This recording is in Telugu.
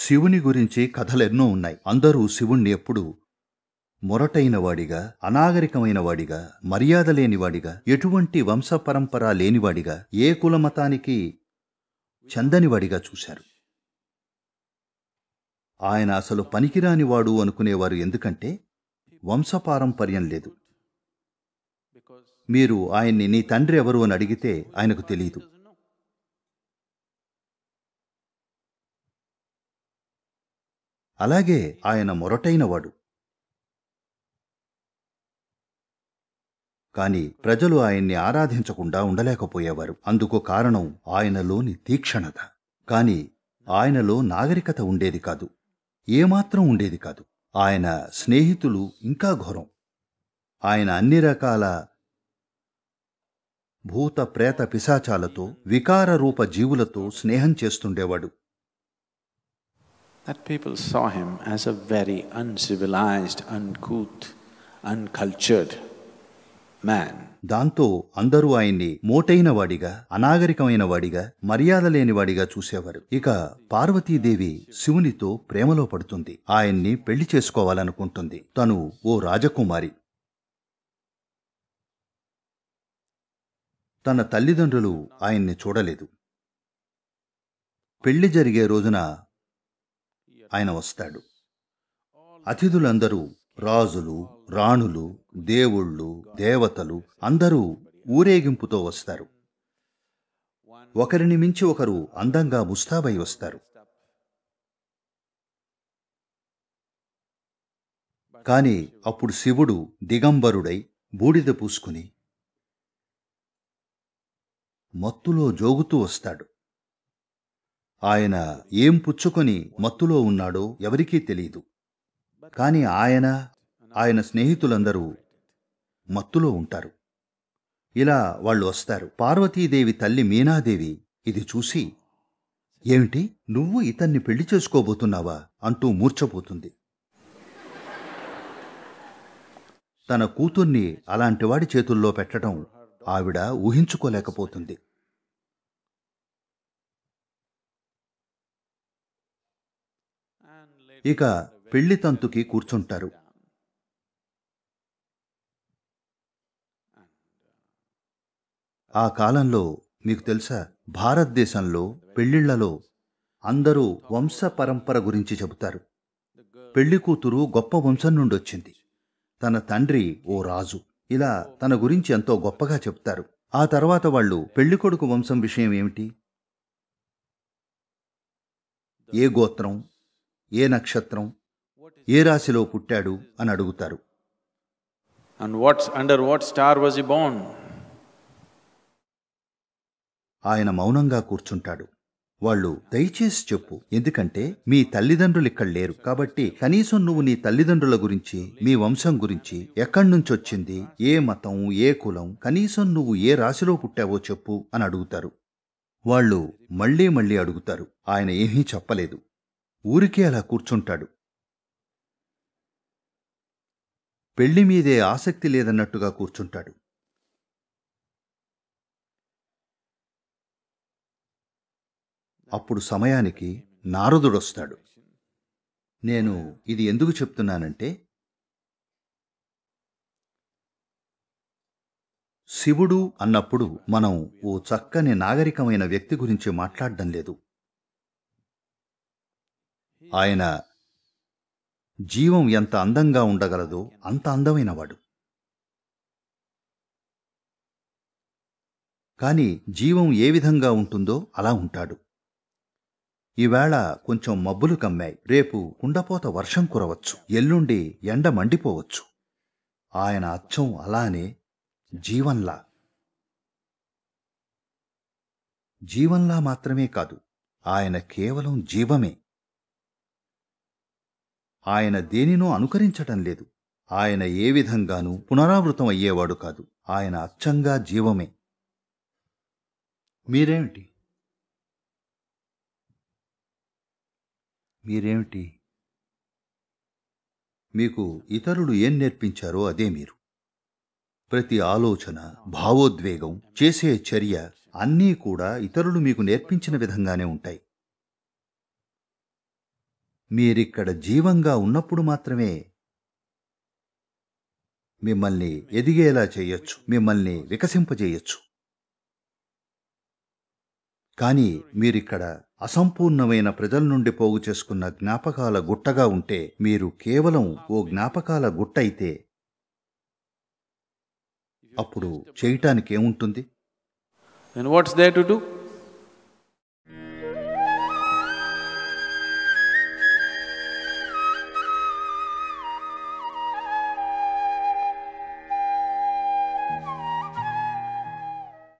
శివుని గురించి కథలెన్నో ఉన్నాయి అందరూ శివుణ్ణి ఎప్పుడు మొరటైనవాడిగా అనాగరికమైన వాడిగా మర్యాద లేనివాడిగా ఎటువంటి వంశపరంపర లేనివాడిగా ఏ కులమతానికి చందనివాడిగా చూశారు ఆయన అసలు పనికిరానివాడు అనుకునేవారు ఎందుకంటే వంశపారంపర్యం లేదు మీరు ఆయన్ని నీ తండ్రి ఎవరు అని అడిగితే ఆయనకు తెలియదు అలాగే ఆయన మొరటైనవాడు కాని ప్రజలు ఆయన్ని ఆరాధించకుండా ఉండలేకపోయేవారు అందుకు కారణం ఆయనలోని తీక్షణత కాని ఆయనలో నాగరికత ఉండేది కాదు ఏమాత్రం ఉండేది కాదు ఆయన స్నేహితులు ఇంకా ఘోరం ఆయన అన్ని రకాల భూత ప్రేత పిశాచాలతో వికార రూప జీవులతో స్నేహం చేస్తుండేవాడు that people saw him as a very uncivilized, uncouth, uncultured man. దాంతో అందరూ ఆయన్ని మోటైన వాడిగా అనాగరికమైన వాడిగా మర్యాద లేని వాడిగా చూసేవారు ఇక పార్వతీదేవి శివునితో ప్రేమలో పడుతుంది ఆయన్ని పెళ్లి చేసుకోవాలనుకుంటుంది తను ఓ రాజకుమారి తన తల్లిదండ్రులు ఆయన్ని చూడలేదు పెళ్లి జరిగే రోజున ఆయన వస్తాడు అతిథులందరూ రాజులు రాణులు దేవుళ్ళు దేవతలు అందరూ ఊరేగింపుతో వస్తారు ఒకరిని మించి ఒకరు అందంగా ముస్తాబై వస్తారు కాని అప్పుడు శివుడు దిగంబరుడై బూడిద పూసుకుని మత్తులో జోగుతూ వస్తాడు ఆయన ఏం పుచ్చుకొని మత్తులో ఉన్నాడో ఎవరికీ తెలియదు కానీ ఆయన ఆయన స్నేహితులందరూ మత్తులో ఉంటారు ఇలా వాళ్ళు వస్తారు పార్వతీదేవి తల్లి మీనాదేవి ఇది చూసి ఏమిటి నువ్వు ఇతన్ని పెళ్లి చేసుకోబోతున్నావా అంటూ మూర్చపోతుంది తన కూతుర్ని అలాంటివాడి చేతుల్లో పెట్టడం ఆవిడ ఊహించుకోలేకపోతుంది ఇక పెళ్లి తంతుకి కూర్చుంటారు ఆ కాలంలో మీకు తెలుసా భారతదేశంలో పెళ్లిళ్లలో అందరూ వంశ పరంపర గురించి చెబుతారు పెళ్లి కూతురు గొప్ప వంశం నుండి వచ్చింది తన తండ్రి ఓ రాజు ఇలా తన గురించి ఎంతో గొప్పగా చెప్తారు ఆ తర్వాత వాళ్ళు పెళ్లికొడుకు వంశం విషయం ఏమిటి ఏ గోత్రం ఏ నక్షత్రం ఏ రాశిలో పుట్టాడు అని అడుగుతారు and what's under what star was born ఆయన మౌనంగా కూర్చుంటాడు వాళ్ళు దయచేసి చెప్పు ఎందుకంటే మీ తల్లిదండ్రులు ఇక్కడ లేరు కాబట్టి కనీసం నువ్వు నీ తల్లిదండ్రుల గురించి మీ వంశం గురించి ఎక్కడి నుంచి వచ్చింది ఏ మతం ఏ కులం కనీసం నువ్వు ఏ రాశిలో పుట్టావో చెప్పు అని అడుగుతారు వాళ్ళు మళ్లీ మళ్లీ అడుగుతారు ఆయన ఏమీ చెప్పలేదు ఊరికే అలా కూర్చుంటాడు పెళ్లి మీదే ఆసక్తి లేదన్నట్టుగా కూర్చుంటాడు అప్పుడు సమయానికి నారదుడొస్తాడు నేను ఇది ఎందుకు చెప్తున్నానంటే శివుడు అన్నప్పుడు మనం ఓ చక్కని నాగరికమైన వ్యక్తి గురించి మాట్లాడడం లేదు ఆయన జీవం ఎంత అందంగా ఉండగలదో అంత అందమైనవాడు కాని జీవం ఏ విధంగా ఉంటుందో అలా ఉంటాడు ఈవేళ కొంచెం మబ్బులు కమ్మాయి రేపు కుండపోత వర్షం కురవచ్చు ఎల్లుండి ఎండ మండిపోవచ్చు ఆయన అచ్చం అలానే జీవన్లా జీవన్లా మాత్రమే కాదు ఆయన కేవలం జీవమే ఆయన దేనినో అనుకరించటం లేదు ఆయన ఏ విధంగానూ పునరావృతం అయ్యేవాడు కాదు ఆయన అచ్చంగా జీవమే మీరేమిటి మీరేమిటి మీకు ఇతరులు ఏం నేర్పించారో అదే మీరు ప్రతి ఆలోచన భావోద్వేగం చేసే చర్య అన్నీ కూడా ఇతరులు మీకు నేర్పించిన విధంగానే ఉంటాయి మీరిక్కడ జీవంగా ఉన్నప్పుడు మాత్రమే మిమ్మల్ని ఎదిగేలా చేయొచ్చు మిమ్మల్ని వికసింపజేయచ్చు కానీ మీరిక్కడ అసంపూర్ణమైన ప్రజల నుండి పోగు చేసుకున్న జ్ఞాపకాల గుట్టగా ఉంటే మీరు కేవలం ఓ జ్ఞాపకాల గుట్ట అయితే అప్పుడు చేయటానికి ఏముంటుంది వాట్స్ దే టు డూ